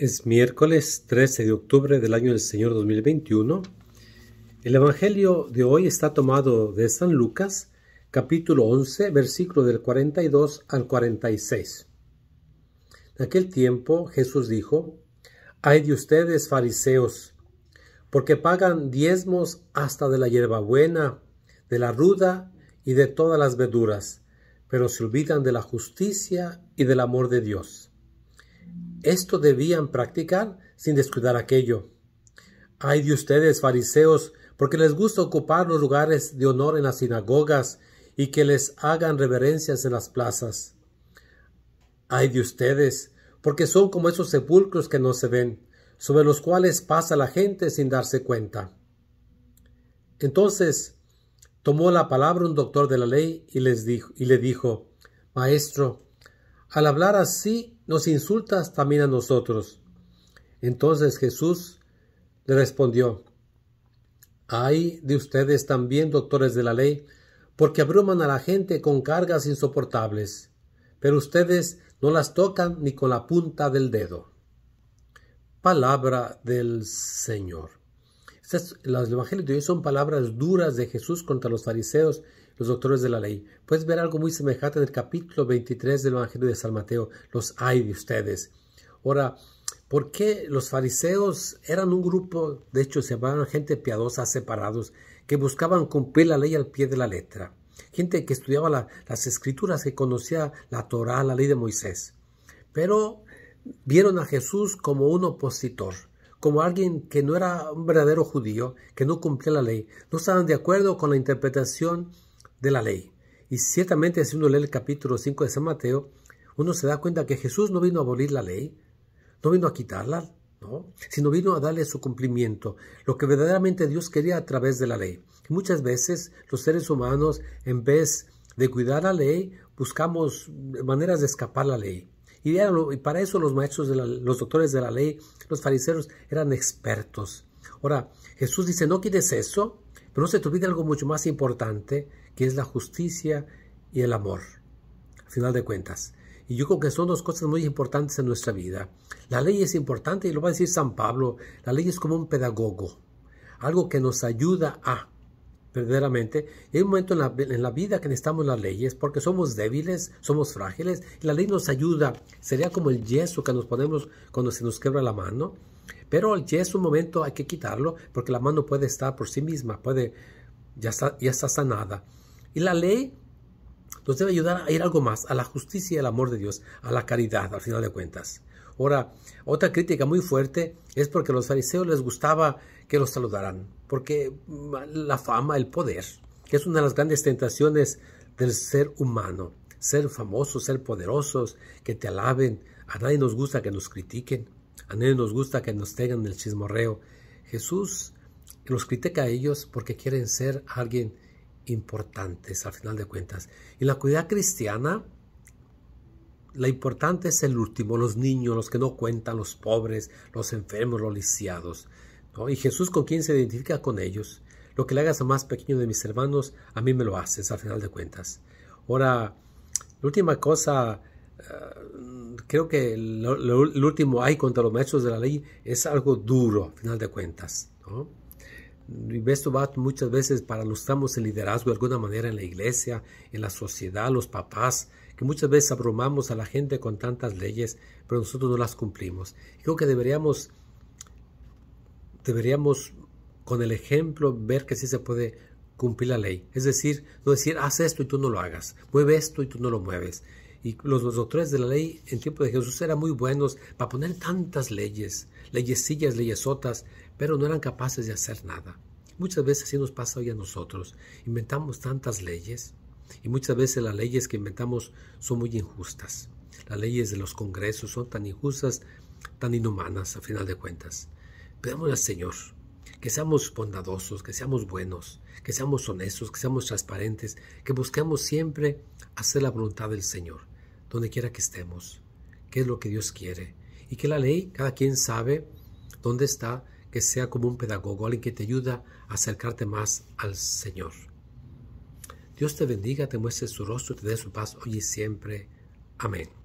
Es miércoles 13 de octubre del año del Señor 2021. El Evangelio de hoy está tomado de San Lucas, capítulo 11, versículo del 42 al 46. En aquel tiempo Jesús dijo, Ay de ustedes, fariseos, porque pagan diezmos hasta de la hierbabuena, de la ruda y de todas las verduras, pero se olvidan de la justicia y del amor de Dios. Esto debían practicar sin descuidar aquello. Ay de ustedes, fariseos, porque les gusta ocupar los lugares de honor en las sinagogas y que les hagan reverencias en las plazas. Ay de ustedes, porque son como esos sepulcros que no se ven, sobre los cuales pasa la gente sin darse cuenta. Entonces tomó la palabra un doctor de la ley y les dijo y le dijo Maestro, al hablar así, nos insultas también a nosotros. Entonces Jesús le respondió, Ay de ustedes también, doctores de la ley, porque abruman a la gente con cargas insoportables, pero ustedes no las tocan ni con la punta del dedo. Palabra del Señor. Las evangelios de hoy son palabras duras de Jesús contra los fariseos los doctores de la ley. Puedes ver algo muy semejante en el capítulo 23 del Evangelio de San Mateo. Los hay de ustedes. Ahora, ¿por qué los fariseos eran un grupo, de hecho se llamaban gente piadosa, separados, que buscaban cumplir la ley al pie de la letra? Gente que estudiaba las escrituras, que conocía la Torá, la ley de Moisés. Pero vieron a Jesús como un opositor como alguien que no era un verdadero judío, que no cumplía la ley, no estaban de acuerdo con la interpretación de la ley. Y ciertamente si uno lee el capítulo 5 de San Mateo, uno se da cuenta que Jesús no vino a abolir la ley, no vino a quitarla, sino vino a darle su cumplimiento, lo que verdaderamente Dios quería a través de la ley. muchas veces los seres humanos, en vez de cuidar la ley, buscamos maneras de escapar la ley. Y, para eso los maestros, los doctores de la ley, los fariseos, eran expertos. Ahora, Jesús dice, ¿no quieres eso? Pero no se te olvide algo mucho más importante, que es la justicia y el amor, al final de cuentas. Y yo creo que son dos cosas muy importantes en nuestra vida. La ley es importante y lo va a decir San Pablo. La ley es como un pedagogo, algo que nos ayuda a, verdaderamente, hay un momento en la, en la vida que necesitamos las leyes porque somos débiles, somos frágiles. Y la ley nos ayuda, sería como el yeso que nos ponemos cuando se nos quebra la mano pero ya es un momento, hay que quitarlo, porque la mano puede estar por sí misma, puede, ya está, ya está sanada. Y la ley nos debe ayudar a ir algo más, a la justicia y al amor de Dios, a la caridad, al final de cuentas. Ahora, otra crítica muy fuerte es porque a los fariseos les gustaba que los saludaran, porque mm, la fama, el poder, que es una de las grandes tentaciones del ser humano, ser famosos, ser poderosos, que te alaben. A nadie nos gusta que nos critiquen. A nadie nos gusta que nos tengan el chismorreo. Jesús los critica a ellos porque quieren ser alguien importante, al final de cuentas. Y la cuidad cristiana, la importante es el último, los niños, los que no cuentan, los pobres, los enfermos, los lisiados. Y Jesús con quien se identifica con ellos. Lo que le hagas a más pequeño de mis hermanos, a mí me lo haces al final de cuentas. Ahora, la última cosa eh, creo que lo, el último hay contra los maestros de la ley es algo duro, a final de cuentas. Y esto va muchas veces para estamos el liderazgo de alguna manera en la iglesia, en la sociedad, los papás, que muchas veces abrumamos a la gente con tantas leyes, pero nosotros no las cumplimos. Creo que deberíamos, deberíamos con el ejemplo ver que sí se puede cumplir la ley. Es decir, no decir, haz esto y tú no lo hagas, mueve esto y tú no lo mueves. Y los, doctores de la ley en tiempo de Jesús eran muy buenos para poner tantas leyes, leyesillas, leyesotas, pero no eran capaces de hacer nada. Muchas veces así nos pasa hoy a nosotros. Inventamos tantas leyes y muchas veces las leyes que inventamos son muy injustas. Las leyes de los congresos son tan injustas, tan inhumanas a final de cuentas. Pedamos al Señor que seamos bondadosos, que seamos buenos, que seamos honestos, que seamos transparentes, que busquemos siempre hacer la voluntad del Señor donde quiera que estemos, qué es lo que Dios quiere. Y que la ley, cada quien sabe dónde está, que sea como un pedagogo, alguien que te ayuda a acercarte más al Señor. Dios te bendiga, te muestre su rostro, te dé su paz hoy y siempre. Amén.